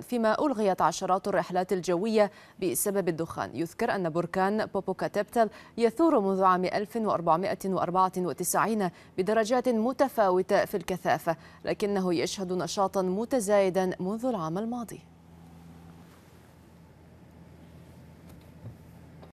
فيما ألغيت عشرات الرحلات الجوية بسبب الدخان يذكر أن بركان بوبوكاتبتل يثور منذ عام 1494 بدرجات متفاوتة في الكثافة لكنه يشهد نشاطا متزايدا منذ العام الماضي